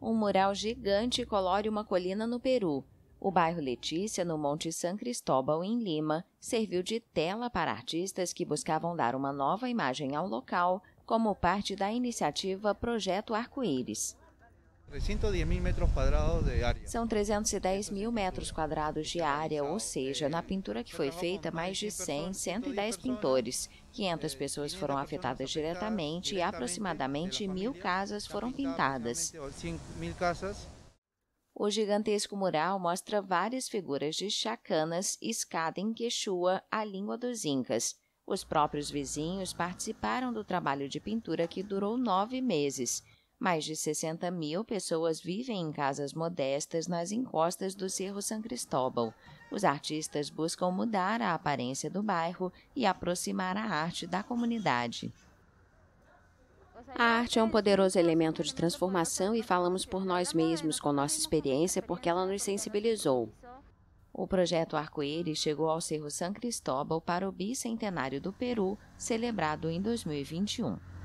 Um mural gigante colore uma colina no Peru. O bairro Letícia, no Monte San Cristóbal, em Lima, serviu de tela para artistas que buscavam dar uma nova imagem ao local, como parte da iniciativa Projeto Arco-Íris. São 310 mil metros quadrados de área, ou seja, na pintura que foi feita, mais de 100, 110 pintores. 500 pessoas foram afetadas diretamente e aproximadamente mil casas foram pintadas. O gigantesco mural mostra várias figuras de chacanas, escada em quechua, a língua dos incas. Os próprios vizinhos participaram do trabalho de pintura que durou nove meses. Mais de 60 mil pessoas vivem em casas modestas nas encostas do Cerro San Cristóbal. Os artistas buscam mudar a aparência do bairro e aproximar a arte da comunidade. A arte é um poderoso elemento de transformação e falamos por nós mesmos com nossa experiência porque ela nos sensibilizou. O projeto Arco-Íris chegou ao Cerro San Cristóbal para o bicentenário do Peru, celebrado em 2021.